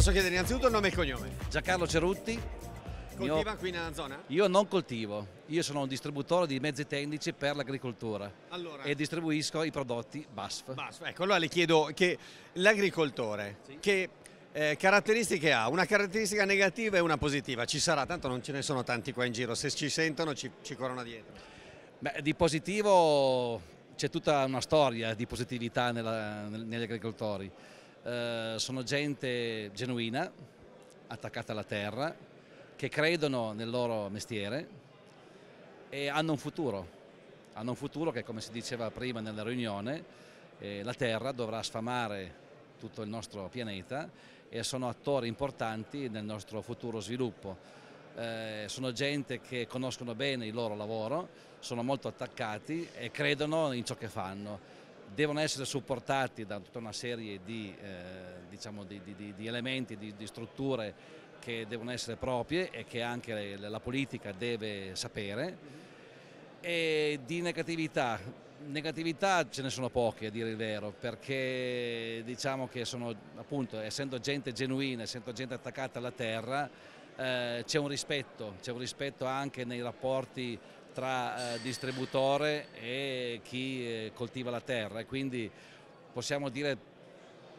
Posso chiedere innanzitutto il nome e il cognome? Giancarlo Cerutti. Coltiva qui nella zona? Io non coltivo, io sono un distributore di mezzi tecnici per l'agricoltura allora. e distribuisco i prodotti BASF. BASF. Ecco, allora le chiedo che l'agricoltore sì. che eh, caratteristiche ha? Una caratteristica negativa e una positiva, ci sarà, tanto non ce ne sono tanti qua in giro, se ci sentono ci, ci corrono dietro. Beh, di positivo c'è tutta una storia di positività nella, negli agricoltori. Eh, sono gente genuina, attaccata alla terra, che credono nel loro mestiere e hanno un futuro, hanno un futuro che come si diceva prima nella riunione, eh, la terra dovrà sfamare tutto il nostro pianeta e sono attori importanti nel nostro futuro sviluppo. Eh, sono gente che conoscono bene il loro lavoro, sono molto attaccati e credono in ciò che fanno devono essere supportati da tutta una serie di, eh, diciamo di, di, di elementi, di, strutture che devono essere proprie e che anche la politica deve sapere e di negatività. Negatività ce ne sono poche a dire il vero perché diciamo che sono appunto essendo gente genuina, essendo gente attaccata alla terra eh, c'è un rispetto, c'è un rispetto anche nei rapporti tra eh, distributore e chi eh, coltiva la terra e quindi possiamo dire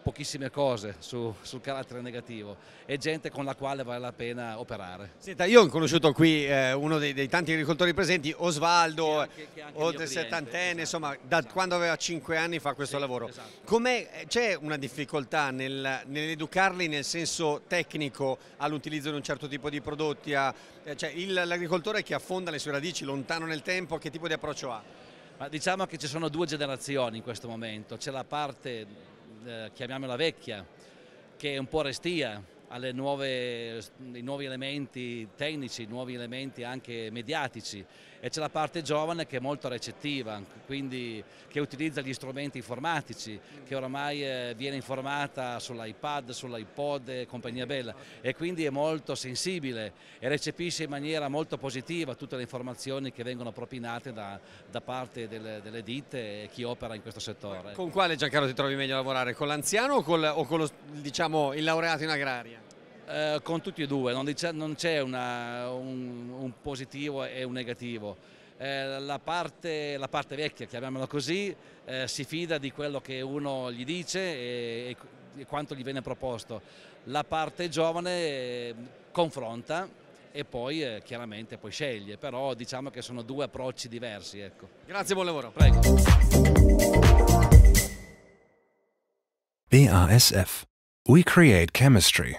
pochissime cose su, sul carattere negativo e gente con la quale vale la pena operare. Senta, io ho conosciuto qui eh, uno dei, dei, tanti agricoltori presenti, Osvaldo, oltre settantenne, esatto, insomma da esatto. quando aveva 5 anni fa questo sì, lavoro. Esatto. Eh, c'è una difficoltà nel, nell'educarli nel senso tecnico all'utilizzo di un certo tipo di prodotti? Eh, cioè l'agricoltore che affonda le sue radici lontano nel tempo, che tipo di approccio ha? Ma diciamo che ci sono due generazioni in questo momento, c'è la parte eh, chiamiamola vecchia, che è un po' restia, ai nuovi elementi tecnici, nuovi elementi anche mediatici e c'è la parte giovane che è molto recettiva, quindi che utilizza gli strumenti informatici, che ormai eh, viene informata sull'iPad, sull'iPod e compagnia bella e quindi è molto sensibile e recepisce in maniera molto positiva tutte le informazioni che vengono propinate da, da parte delle, delle, ditte e chi opera in questo settore. Con quale Giancarlo ti trovi meglio a lavorare? Con l'anziano o con, o con lo, diciamo, il laureato in agraria? Eh, con tutti e due, non, dice, non c'è una, un, un, positivo e un negativo. Eh, la, parte, la, parte, vecchia, chiamiamola così, eh, si fida di quello che uno gli dice e, e quanto gli viene proposto. La parte giovane eh, confronta e poi eh, chiaramente poi sceglie, però diciamo che sono due approcci diversi. Ecco. Grazie, buon lavoro. Prego. BASF. We create chemistry.